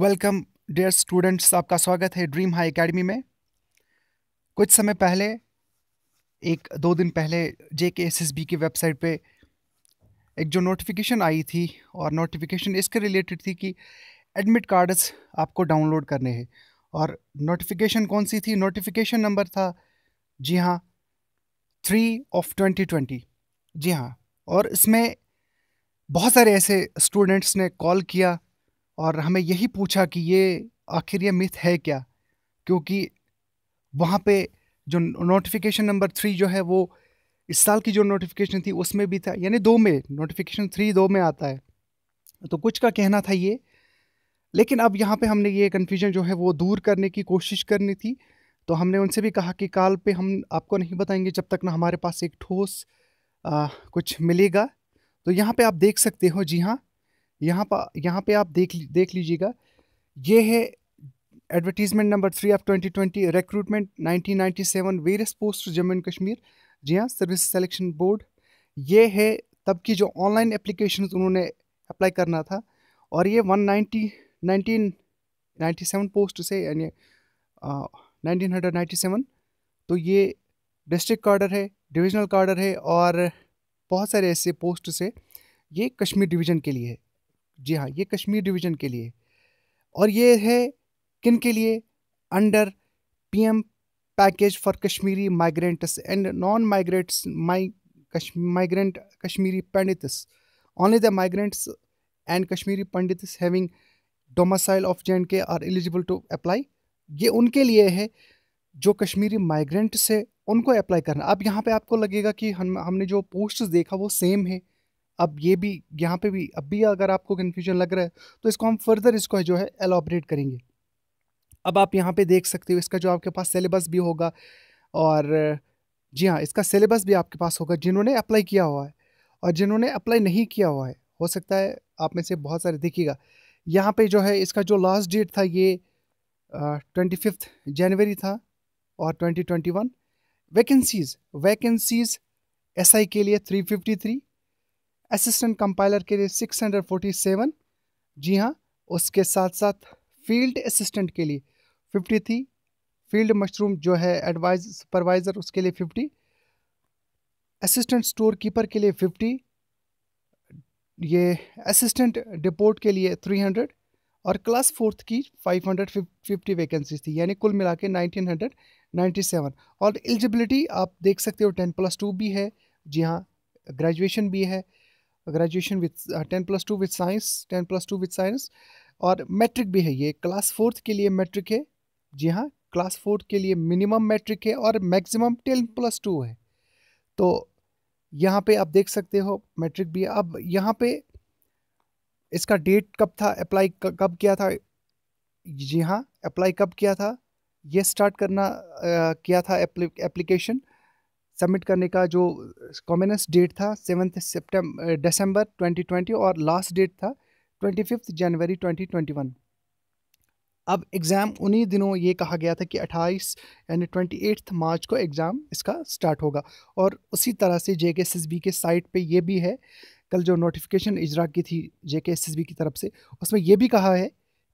Welcome dear students आपका स्वागत है ड्रीम हाई एकेडमी में कुछ समय पहले एक दो दिन पहले J K S S B की वेबसाइट पे एक जो नोटिफिकेशन आई थी और नोटिफिकेशन इसके रिलेटेड थी कि एडमिट कार्ड्स आपको डाउनलोड करने हैं और नोटिफिकेशन कौन सी थी नोटिफिकेशन नंबर था जी हाँ थ्री ऑफ ट्वेंटी ट्वेंटी जी हाँ और इसमें बहुत सारे ऐसे स्टूडेंट्स ने कॉल किया और हमें यही पूछा कि ये आखिर ये मिथ है क्या क्योंकि वहाँ पे जो नोटिफिकेशन नंबर थ्री जो है वो इस साल की जो नोटिफिकेशन थी उसमें भी था यानी दो में नोटिफिकेशन थ्री दो में आता है तो कुछ का कहना था ये लेकिन अब यहाँ पे हमने ये कन्फ्यूजन जो है वो दूर करने की कोशिश करनी थी तो हमने उनसे भी कहा कि काल पे हम आपको नहीं बताएंगे जब तक ना हमारे पास एक ठोस कुछ मिलेगा तो यहाँ पे आप देख सकते हो जी हाँ यहाँ पर यहाँ पे आप देख देख लीजिएगा ये है advertisement number three of 2020 recruitment seven various post Jammu and Kashmir जी हाँ सर्विस सेलेक्शन बोर्ड ये है तब की जो ऑनलाइन एप्लीकेशन उन्होंने अप्लाई करना था और ये one ninety nineteen ninety seven post से यानी नाइनटीन हंड्रेड नाइन्टी सेवन तो ये डिस्ट्रिक्ट कार्डर है डिविजनल कार्डर है और बहुत सारे ऐसे पोस्ट से ये कश्मीर डिवीज़न के लिए है जी हाँ ये कश्मीर डिवीज़न के लिए और ये है किन के लिए under PM package for Kashmiri migrants and non migrates my Kashmiri Kashmiri Pandits. The migrants and Kashmiri Kashmiri Pandits of J and K are eligible to apply ये उनके लिए है जो कश्मीरी माइग्रेंट्स है उनको अप्लाई करना अब यहाँ पे आपको लगेगा कि हम हमने जो पोस्ट देखा वो सेम है अब ये भी यहाँ पे भी अब भी अगर आपको कन्फ्यूजन लग रहा है तो इसको हम फर्दर इसको जो है एलॉबरेट करेंगे अब आप यहाँ पे देख सकते हो इसका जो आपके पास सिलेबस भी होगा और जी हाँ इसका सिलेबस भी आपके पास होगा जिन्होंने अप्लाई किया हुआ है और जिन्होंने अप्लाई नहीं किया हुआ है हो सकता है आप में से बहुत सारे देखिएगा यहाँ पे जो है इसका जो लास्ट डेट था ये ट्वेंटी फिफ्थ जनवरी था और twenty twenty one vacancies vacancies एस के लिए three fifty three assistant compiler के लिए 647 जी हाँ उसके साथ साथ फील्ड असिस्टेंट के लिए 50 थी फील्ड मशरूम जो है एडवाइज सुपरवाइज़र उसके लिए 50 असिस्टेंट स्टोर कीपर के लिए 50 ये असिस्टेंट डिपोर्ट के लिए 300 और क्लास फोर्थ की 550 वैकेंसीज थी यानी कुल मिला के नाइनटीन और एलिजिबिलिटी आप देख सकते हो टेन प्लस टू भी है जी हाँ ग्रेजुएशन भी है graduation with ten plus two with science ten plus two with science और मैट्रिक भी है ये क्लास फोर्थ के लिए मैट्रिक है जी हाँ क्लास फोर्थ के लिए मिनिमम मैट्रिक है और मैक्सिमम टेन प्लस टू है तो यहाँ पे आप देख सकते हो मैट्रिक भी अब यहाँ पे इसका डेट कब था अप्लाई कब किया था जी हाँ अप्लाई कब किया था ये स्टार्ट करना आ, किया था एप्लीकेशन सबमिट करने का जो कॉमनस uh, डेट था सेवन्थ सितंबर दिसंबर 2020 और लास्ट डेट था ट्वेंटी फिफ्थ जनवरी 2021 अब एग्ज़ाम उन्हीं दिनों ये कहा गया था कि 28 यानी ट्वेंटी एट्थ मार्च को एग्ज़ाम इसका स्टार्ट होगा और उसी तरह से जे के एस के साइट पे ये भी है कल जो नोटिफिकेशन इजरा की थी जे के एस की तरफ से उसमें यह भी कहा है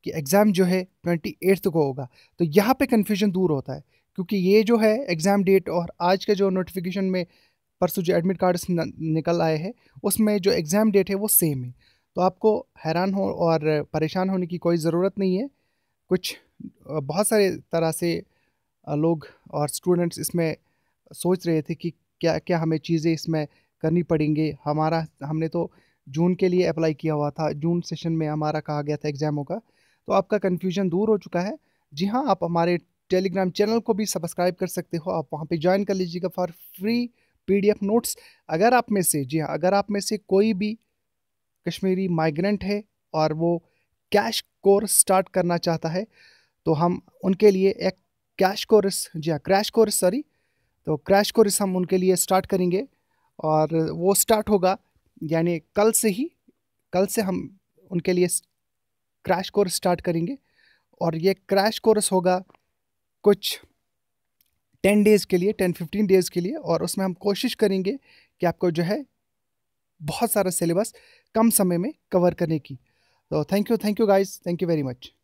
कि एग्ज़ाम जो है ट्वेंटी एट्थ को होगा तो यहाँ पे कन्फ्यूजन दूर होता है क्योंकि ये जो है एग्ज़ाम डेट और आज के जो नोटिफिकेशन में परसों जो एडमिट कार्ड्स निकल आए हैं उसमें जो एग्ज़ाम डेट है वो सेम है तो आपको हैरान हो और परेशान होने की कोई ज़रूरत नहीं है कुछ बहुत सारे तरह से लोग और स्टूडेंट्स इसमें सोच रहे थे कि क्या क्या हमें चीज़ें इसमें करनी पड़ेंगे हमारा हमने तो जून के लिए अप्लाई किया हुआ था जून सेशन में हमारा कहा गया था एग्ज़ामों का तो आपका कन्फ्यूजन दूर हो चुका है जी हाँ आप हमारे टेलीग्राम चैनल को भी सब्सक्राइब कर सकते हो आप वहाँ पे ज्वाइन कर लीजिएगा फॉर फ्री पीडीएफ नोट्स अगर आप में से जी हाँ अगर आप में से कोई भी कश्मीरी माइग्रेंट है और वो कैश कोर्स स्टार्ट करना चाहता है तो हम उनके लिए एक कैश कोर्स जी हाँ क्रैश कोर्स सॉरी तो क्रैश कोर्स हम उनके लिए स्टार्ट करेंगे और वो स्टार्ट होगा यानी कल से ही कल से हम उनके लिए क्रैश कोर्स स्टार्ट करेंगे और ये क्रैश कोर्स होगा कुछ टेन डेज़ के लिए टेन फिफ्टीन डेज़ के लिए और उसमें हम कोशिश करेंगे कि आपको जो है बहुत सारा सिलेबस कम समय में कवर करने की तो thank you thank you guys thank you very much